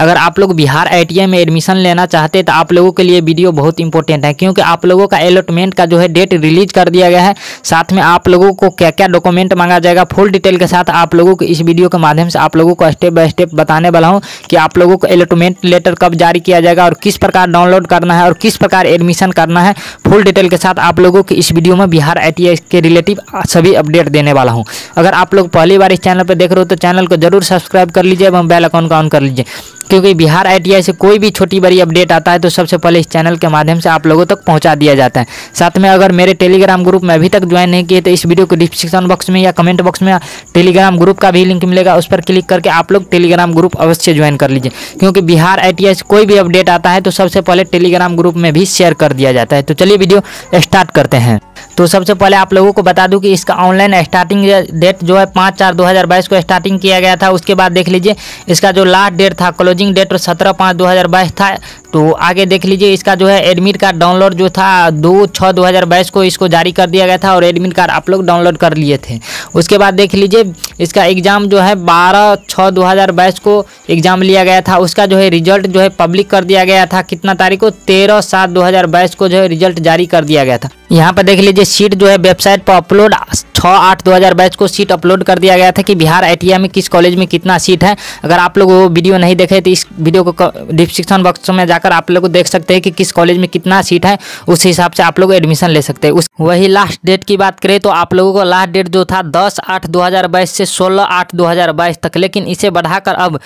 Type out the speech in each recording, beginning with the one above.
अगर आप लोग बिहार आई में एडमिशन लेना चाहते तो आप लोगों के लिए वीडियो बहुत इंपॉर्टेंट है क्योंकि आप लोगों का अलॉटमेंट का जो है डेट रिलीज कर दिया गया है साथ में आप लोगों को क्या क्या डॉक्यूमेंट मांगा जाएगा फुल डिटेल के साथ आप लोगों को इस वीडियो के माध्यम से आप लोगों को स्टेप बाय स्टेप बताने वाला हूँ कि आप लोगों को अलॉटमेंट लेटर कब जारी किया जाएगा और किस प्रकार डाउनलोड करना है और किस प्रकार एडमिशन करना है फुल डिटेल के साथ आप लोगों को इस वीडियो में बिहार आई के रिलेटिव सभी अपडेट देने वाला हूँ अगर आप लोग पहली बार इस चैनल पर देख रहे हो तो चैनल को जरूर सब्सक्राइब कर लीजिए एवं बेल अकाउंट का ऑन कर लीजिए क्योंकि बिहार आई से कोई भी छोटी बड़ी अपडेट आता है तो सबसे पहले इस चैनल के माध्यम से आप लोगों तक पहुँचा दिया जाता है साथ में अगर मेरे टेलीग्राम ग्रुप में अभी तक ज्वाइन नहीं किए तो इस वीडियो को डिस्क्रिप्शन बॉक्स में या कमेंट बॉक्स में टेलीग्राम ग्रुप का भी लिंक मिलेगा उस पर क्लिक करके आप लोग टेलीग्राम ग्रुप अवश्य ज्वाइन कर लीजिए क्योंकि बिहार आई से कोई भी अपडेट आता है तो सबसे पहले टेलीग्राम ग्रुप में भी शेयर कर दिया जाता है तो चलिए वीडियो स्टार्ट करते हैं तो सबसे पहले आप लोगों को बता दूं कि इसका ऑनलाइन स्टार्टिंग डेट जो है पाँच चार दो को स्टार्टिंग किया गया था उसके बाद देख लीजिए इसका जो लास्ट डेट था क्लोजिंग तो डेट सत्रह पाँच दो हज़ार बाईस था तो आगे देख लीजिए इसका जो है एडमिट कार्ड डाउनलोड जो था दो छः दो हज़ार बाईस को इसको जारी कर दिया गया था और एडमिट कार्ड आप लोग डाउनलोड कर लिए थे उसके बाद देख लीजिए इसका एग्ज़ाम जो है बारह छः दो हज़ार बाईस को एग्ज़ाम लिया गया था उसका जो है रिजल्ट जो है पब्लिक कर दिया गया था कितना तारीख को तेरह सात दो हज़ार बाईस को जो है रिजल्ट जारी कर दिया गया था यहाँ पर देख लीजिए सीट जो है वेबसाइट पर अपलोड छः आठ दो हज़ार बाईस को सीट अपलोड कर दिया गया था कि बिहार आई में किस कॉलेज में कितना सीट है अगर आप लोग वो वीडियो नहीं देखे तो इस वीडियो को डिस्क्रिप्शन बॉक्स में जाकर आप लोग देख सकते हैं कि किस कॉलेज में कितना सीट है उस हिसाब से आप लोग एडमिशन ले सकते हैं उस वही लास्ट डेट की बात करें तो आप लोगों को लास्ट डेट जो था दस आठ दो से सोलह आठ दो तक लेकिन इसे बढ़ाकर अब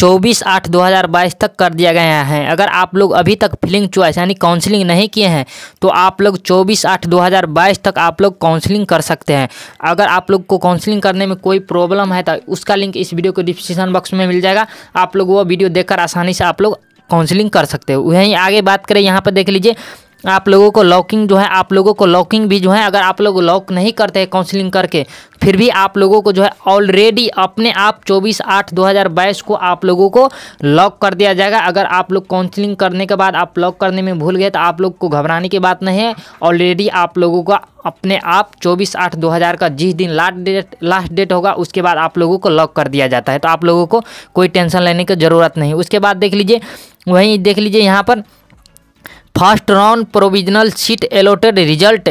24 आठ 2022 तक कर दिया गया है अगर आप लोग अभी तक फिलिंग चॉइस यानी काउंसलिंग नहीं किए हैं तो आप लोग 24 आठ 2022 तक आप लोग काउंसलिंग कर सकते हैं अगर आप लोग को काउंसलिंग करने में कोई प्रॉब्लम है तो उसका लिंक इस वीडियो को डिस्क्रिप्शन बॉक्स में मिल जाएगा आप लोग वो वीडियो देखकर आसानी से आप लोग काउंसलिंग कर सकते हो वहीं आगे बात करें यहाँ पर देख लीजिए आप लोगों को लॉकिंग जो है आप लोगों को लॉकिंग भी जो है अगर आप लोग लॉक नहीं करते हैं काउंसलिंग करके फिर भी आप लोगों को जो है ऑलरेडी अपने आप 24 आठ 2022 को आप लोगों को लॉक कर दिया जाएगा अगर आप लोग काउंसलिंग करने के बाद आप लॉक करने में भूल गए तो आप लोग को घबराने की बात नहीं है ऑलरेडी आप लोगों का अपने आप 24 आठ 2000 का जिस दिन लास्ट डेट लास्ट डेट होगा उसके बाद आप लोगों को लॉक कर दिया जाता है तो आप लोगों को कोई टेंशन लेने की ज़रूरत नहीं उसके बाद देख लीजिए वहीं देख लीजिए यहाँ पर first round provisional seat allotted result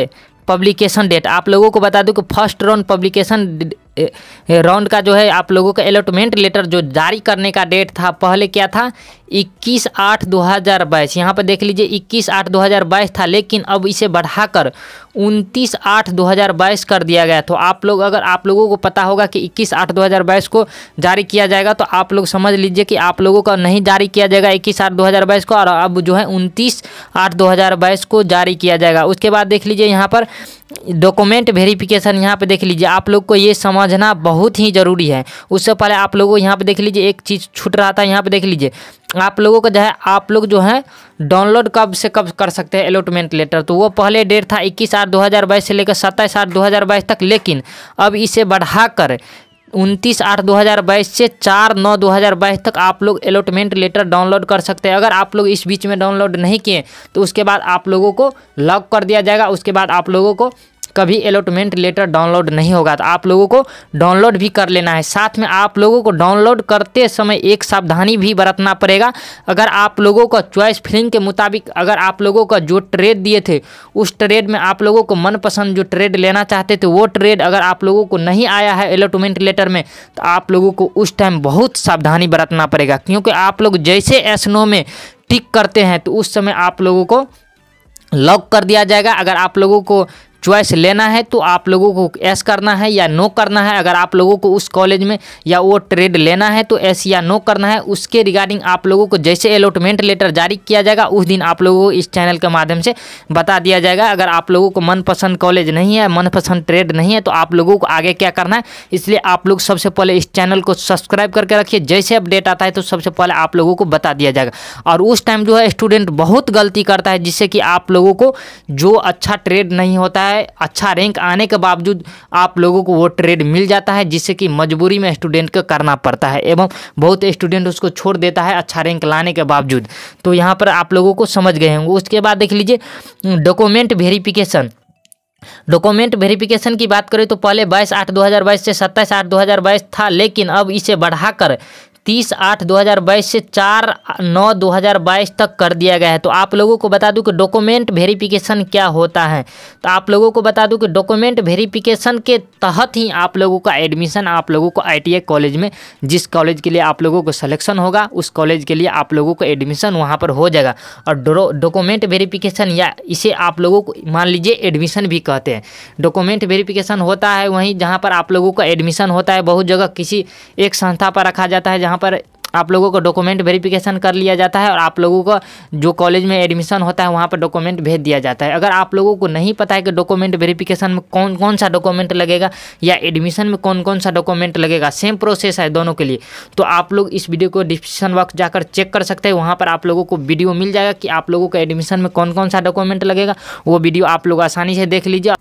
publication date आप लोगों को बता दूं कि फर्स्ट राउंड पब्लिकेशन राउंड का जो है आप लोगों का एलोटमेंट लेटर जो जारी करने का डेट था पहले क्या था इक्कीस आठ दो हज़ार बाईस यहाँ पर देख लीजिए इक्कीस आठ दो हज़ार बाईस था लेकिन अब इसे बढ़ाकर उनतीस आठ दो हज़ार बाईस कर दिया गया तो आप लोग अगर आप लोगों को पता होगा कि इक्कीस आठ दो हज़ार बाईस को जारी किया जाएगा तो आप लोग समझ लीजिए कि आप लोगों का नहीं जारी किया जाएगा इक्कीस आठ दो हज़ार बाईस को और अब जो है उनतीस आठ दो हज़ार बाईस को जारी किया जाएगा उसके बाद देख लीजिए यहाँ पर डॉक्यूमेंट वेरिफिकेशन यहाँ पे देख लीजिए आप लोग को ये समझना बहुत ही ज़रूरी है उससे पहले आप लोगों को यहाँ पे देख लीजिए एक चीज़ छूट रहा था यहाँ पे देख लीजिए आप लोगों को जो है आप लोग जो है डाउनलोड कब से कब कर सकते हैं अलॉटमेंट लेटर तो वो पहले डेट था 21 आठ 2022 से लेकर 27 आठ 2022 तक लेकिन अब इसे बढ़ाकर उनतीस आठ 2022 से चार नौ 2022 तक आप लोग अलॉटमेंट लेटर डाउनलोड कर सकते हैं अगर आप लोग इस बीच में डाउनलोड नहीं किए तो उसके बाद आप लोगों को लॉक कर दिया जाएगा उसके बाद आप लोगों को कभी एलोटमेंट लेटर डाउनलोड नहीं होगा तो आप लोगों को डाउनलोड भी कर लेना है साथ में आप लोगों को डाउनलोड करते समय एक सावधानी भी बरतना पड़ेगा अगर आप लोगों का चॉइस फिल्म के मुताबिक अगर आप लोगों का जो ट्रेड दिए थे उस ट्रेड में आप लोगों को मनपसंद जो ट्रेड लेना चाहते थे वो ट्रेड अगर आप लोगों को नहीं आया है एलोटमेंट लेटर में तो आप लोगों को उस टाइम बहुत सावधानी बरतना पड़ेगा क्योंकि आप लोग जैसे एसनो में टिक करते हैं तो उस समय आप लोगों को लॉक कर दिया जाएगा अगर आप लोगों को चॉइस लेना है तो आप लोगों को एस करना है या नो करना है अगर आप लोगों को उस कॉलेज में या वो ट्रेड लेना है तो एस या नो करना है उसके रिगार्डिंग आप लोगों को जैसे अलॉटमेंट लेटर जारी किया जाएगा उस दिन आप लोगों को इस चैनल के माध्यम से बता दिया जाएगा अगर आप लोगों को मनपसंद कॉलेज नहीं है मनपसंद ट्रेड नहीं है तो आप लोगों को आगे क्या करना है इसलिए आप लोग सबसे पहले इस चैनल को सब्सक्राइब करके रखिए जैसे अपडेट आता है तो सबसे पहले आप लोगों को बता दिया जाएगा और उस टाइम जो है स्टूडेंट बहुत गलती करता है जिससे कि आप लोगों को जो अच्छा ट्रेड नहीं होता है जाता है अच्छा रैंक आने के बावजूद आप लोगों को वो ट्रेड मिल जाता है जिससे कि मजबूरी में स्टूडेंट को करना पड़ता है एवं बहुत स्टूडेंट उसको छोड़ देता है अच्छा रैंक लाने के बावजूद तो यहाँ पर आप लोगों को समझ गए होंगे उसके बाद देख लीजिए डॉक्यूमेंट वेरिफिकेशन डॉक्यूमेंट वेरिफिकेशन की बात करें तो पहले 22 आठ 2022 से 27 आठ 2022 था लेकिन अब इसे बढ़ाकर तीस आठ दो हज़ार बाईस से चार नौ दो हज़ार बाईस तक कर दिया गया है तो आप लोगों को बता दूं कि डॉक्यूमेंट वेरिफिकेशन क्या होता है तो आप लोगों को बता दूं कि डॉक्यूमेंट वेरिफिकेशन के तहत ही आप लोगों का एडमिशन आप लोगों को आई कॉलेज में जिस कॉलेज के लिए आप लोगों को सलेक्शन होगा उस कॉलेज के लिए आप लोगों को एडमिशन वहाँ पर हो जाएगा और डॉक्यूमेंट वेरीफिकेशन या इसे आप लोगों को मान लीजिए एडमिशन भी कहते हैं डॉक्यूमेंट वेरीफिकेशन होता है वहीं जहाँ पर आप लोगों का एडमिशन होता है बहुत जगह किसी एक संस्था पर रखा जाता है जहाँ but it, आप लोगों को डॉक्यूमेंट वेरिफिकेशन कर लिया जाता है और आप लोगों का जो कॉलेज में एडमिशन होता है वहाँ पर डॉक्यूमेंट भेज दिया जाता है अगर आप लोगों को नहीं पता है कि डॉक्यूमेंट वेरिफिकेशन में कौन कौन सा डॉक्यूमेंट लगेगा या एडमिशन में कौन कौन सा डॉक्यूमेंट लगेगा सेम प्रोसेस है दोनों के लिए तो आप लोग इस वीडियो को डिस्क्रिप्शन बॉक्स जाकर चेक कर सकते हैं वहाँ पर आप लोगों को वीडियो मिल जाएगा कि आप लोगों का एडमिशन में कौन कौन सा डॉक्यूमेंट लगेगा वो वीडियो आप लोग आसानी से देख लीजिए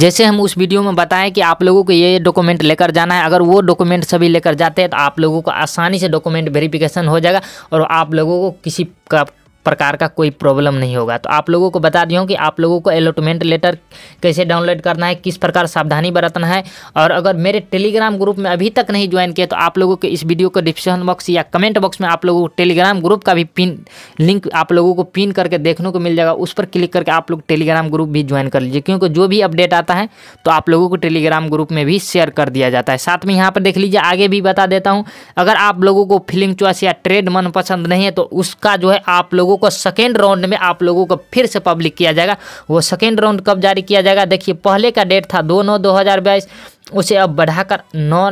जैसे हम उस वीडियो में बताएं कि आप लोगों को ये डॉक्यूमेंट लेकर जाना है अगर वो डॉक्यूमेंट सभी लेकर जाते हैं तो आप लोगों को आसानी से डॉक्यूमेंट वेरिफिकेशन हो जाएगा और आप लोगों को किसी का प्रकार का कोई प्रॉब्लम नहीं होगा तो आप लोगों को बता दिया हूँ कि आप लोगों को अलॉटमेंट लेटर कैसे डाउनलोड करना है किस प्रकार सावधानी बरतना है और अगर मेरे टेलीग्राम ग्रुप में अभी तक नहीं ज्वाइन किया तो आप लोगों के इस वीडियो को डिस्क्रिप्शन बॉक्स या कमेंट बॉक्स में आप लोगों को टेलीग्राम ग्रुप का भी पिन लिंक आप लोगों को पिन करके देखने को मिल जाएगा उस पर क्लिक करके आप लोग टेलीग्राम ग्रुप भी ज्वाइन कर लीजिए क्योंकि जो भी अपडेट आता है तो आप लोगों को टेलीग्राम ग्रुप में भी शेयर कर दिया जाता है साथ में यहाँ पर देख लीजिए आगे भी बता देता हूँ अगर आप लोगों को फिलिंग चॉइस या ट्रेड मनपसंद नहीं है तो उसका जो है आप लोगों लोगों को सेकेंड राउंड में आप लोगों को फिर से पब्लिक किया जाएगा वो सेकेंड राउंड कब जारी किया जाएगा देखिए पहले का डेट था दो नौ दो हज़ार बाईस उसे अब बढ़ाकर नौ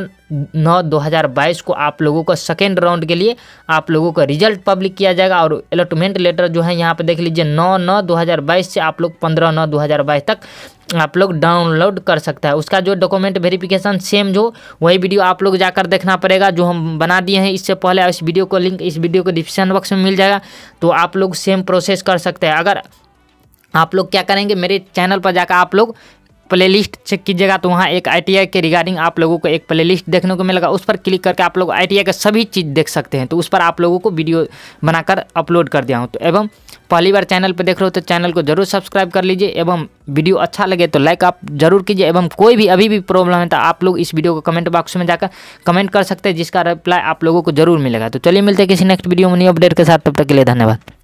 नौ दो हज़ार बाईस को आप लोगों का सेकेंड राउंड के लिए आप लोगों का रिजल्ट पब्लिक किया जाएगा और अलॉटमेंट लेटर जो है यहाँ पे देख लीजिए नौ नौ दो हज़ार बाईस से आप लोग पंद्रह नौ दो हज़ार बाईस तक आप लोग डाउनलोड कर सकता है उसका जो डॉक्यूमेंट वेरिफिकेशन सेम जो वही वीडियो आप लोग जाकर देखना पड़ेगा जो हम बना दिए हैं इससे पहले इस वीडियो को लिंक इस वीडियो को डिस्क्रिप्शन बॉक्स में मिल जाएगा तो आप लोग सेम प्रोसेस कर सकते हैं अगर आप लोग क्या करेंगे मेरे चैनल पर जाकर आप लोग प्लेलिस्ट चेक कीजिएगा तो वहाँ एक आई के रिगार्डिंग आप लोगों को एक प्लेलिस्ट देखने को मिलेगा उस पर क्लिक करके आप लोग आई का सभी चीज़ देख सकते हैं तो उस पर आप लोगों को वीडियो बनाकर अपलोड कर दिया हूँ तो एवं पहली बार चैनल पर देख रहे हो तो चैनल को जरूर सब्सक्राइब कर लीजिए एवं वीडियो अच्छा लगे तो लाइक आप जरूर कीजिए एवं कोई भी अभी भी प्रॉब्लम है तो आप लोग इस वीडियो को कमेंट बॉक्स में जाकर कमेंट कर सकते हैं जिसका रिप्लाई आप लोगों को जरूर मिलेगा तो चलिए मिलते हैं किसी नेक्स्ट वीडियो में न्यू अपडेट के साथ तब तक के लिए धन्यवाद